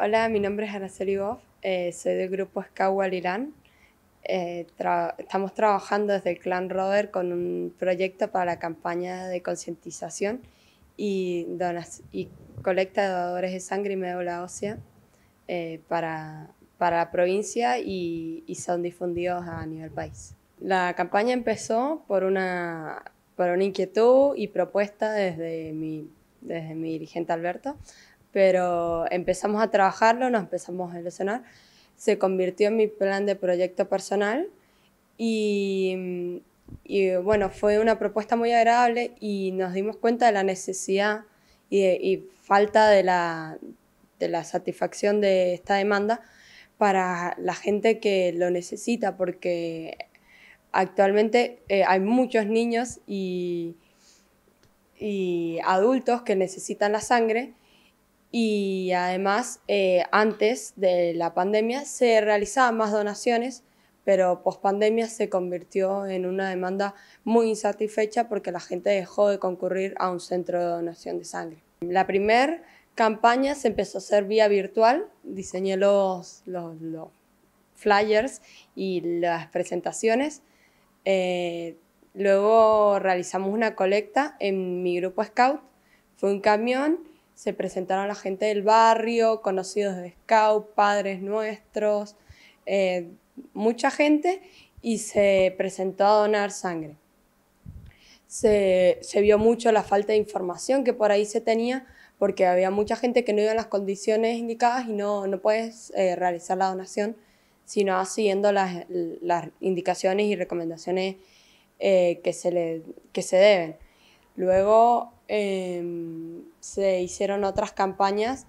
Hola, mi nombre es Araceli Goff, eh, soy del grupo Skawal Irán. Eh, estamos trabajando desde el Clan Rover con un proyecto para la campaña de concientización y, y colecta de donadores de sangre y médula ósea eh, para, para, la provincia y, y, son difundidos a nivel país. La campaña empezó por una, por una inquietud y propuesta desde mi, desde mi dirigente Alberto pero empezamos a trabajarlo, nos empezamos a ilusionar, se convirtió en mi plan de proyecto personal y, bueno, fue una propuesta muy agradable y nos dimos cuenta de la necesidad y, falta de la, de la satisfacción de esta demanda para la gente que lo necesita, porque actualmente eh, hay muchos niños y, y adultos que necesitan la sangre y además eh, antes de la pandemia se realizaban más donaciones, pero post pandemia se convirtió en una demanda muy insatisfecha porque la gente dejó de concurrir a un centro de donación de sangre. La primera campaña se empezó a hacer vía virtual, diseñé los, flyers y las presentaciones. Eh, luego realizamos una colecta en mi grupo Scout, fue un camión se presentaron la gente del barrio, conocidos de Scout, padres nuestros, eh, mucha gente y se presentó a donar sangre. Se, vio mucho la falta de información que por ahí se tenía porque había mucha gente que no iba en las condiciones indicadas y no, no puedes eh, realizar la donación sino siguiendo las, las indicaciones y recomendaciones eh, que, se le, que se deben. Luego em, se hicieron otras campañas.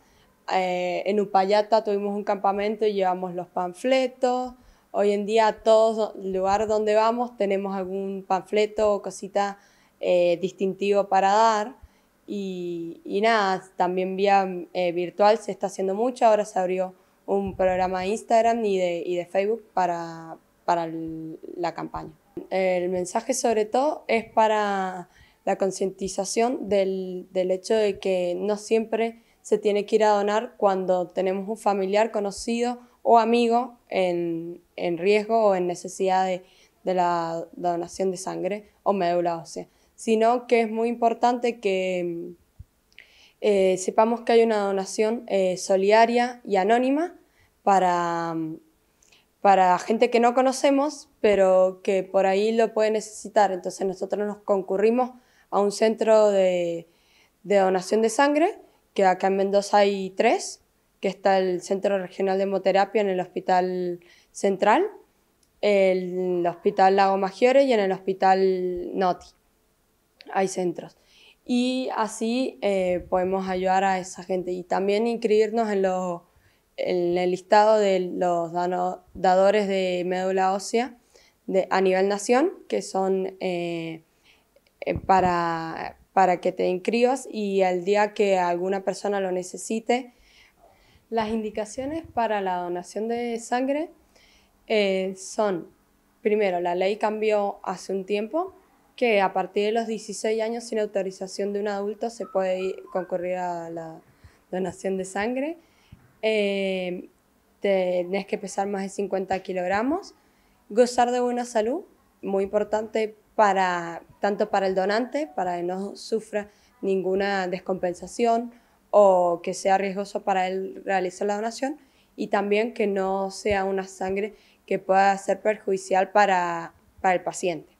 Eh, en Upayata tuvimos un campamento y llevamos los panfletos. Hoy en día todos todo lugar donde vamos tenemos algún panfleto o cosita eh, distintivo para dar. Y, y nada, también vía eh, virtual se está haciendo mucho. Ahora se abrió un programa de Instagram y de, de Facebook para, para la campaña. El mensaje sobre todo es para la concientización del, hecho de que no siempre se tiene que ir a donar cuando tenemos un familiar conocido o amigo en, riesgo o en necesidad de, la donación de sangre o médula ósea, sino que es muy importante que eh, sepamos que hay una donación eh, solidaria y anónima para, para gente que no conocemos, pero que por ahí lo puede necesitar. Entonces nosotros nos concurrimos a un centro de, donación de sangre, que acá en Mendoza hay tres, que está el Centro Regional de Hemoterapia en el Hospital Central, el Hospital Lago Maggiore y en el Hospital Noti. Hay centros. Y así eh, podemos ayudar a esa gente y también inscribirnos en, en el listado de los dadores de médula ósea de, a nivel nación, que son eh, eh, para, que te den y al día que alguna persona lo necesite. Las indicaciones para la donación de sangre eh, son, primero, la ley cambió hace un tiempo, que a partir de los 16 años sin autorización de un adulto se puede concurrir a la donación de sangre. tienes eh, tenés que pesar más de 50 kilogramos, gozar de buena salud, muy importante para, tanto para el donante, para que no sufra ninguna descompensación o que sea riesgoso para él realizar la donación y también que no sea una sangre que pueda ser perjudicial para, para el paciente.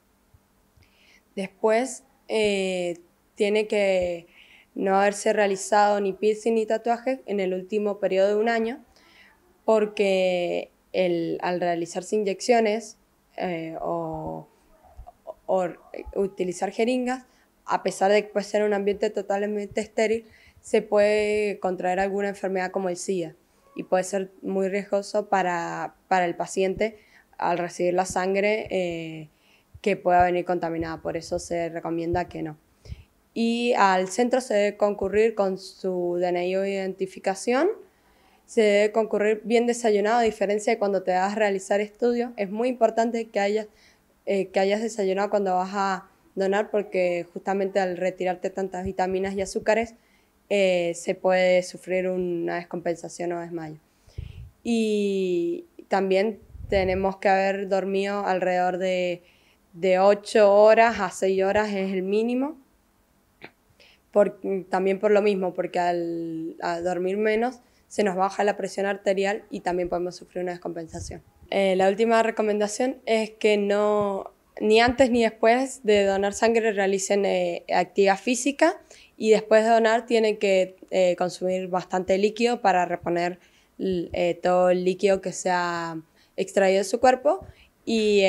Después, eh, tiene que no haberse realizado ni piercing ni tatuaje en el último periodo de un año, porque el, al realizarse inyecciones eh, o o eh, utilizar jeringas, a pesar de que puede ser un ambiente totalmente estéril, se puede contraer alguna enfermedad como el SIDA y puede ser muy riesgoso para, el paciente al recibir la sangre eh, que pueda venir contaminada. Por eso se recomienda que no. Y al centro se debe concurrir con su DNI o identificación. Se debe concurrir bien desayunado, a diferencia de cuando te vas a realizar estudios. Es muy importante que hayas eh, que hayas desayunado cuando vas a donar, porque justamente al retirarte tantas vitaminas y azúcares eh, se puede sufrir una descompensación o desmayo. Y también tenemos que haber dormido alrededor de, de 8 horas a 6 horas es el mínimo. también por lo mismo, porque al dormir menos se nos baja la presión arterial y también podemos sufrir una descompensación. Eh, la última recomendación es que no, ni antes ni después de donar sangre realicen eh, actividad física y después de donar tienen que eh, consumir bastante líquido para reponer todo el líquido que se ha extraído de su cuerpo y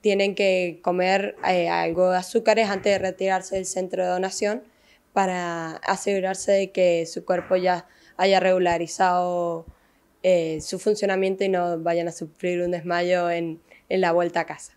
tienen que comer algo de azúcares antes de retirarse del centro de donación para asegurarse de que su cuerpo ya haya regularizado eh, su funcionamiento y no vayan a sufrir un desmayo en, en la vuelta a casa.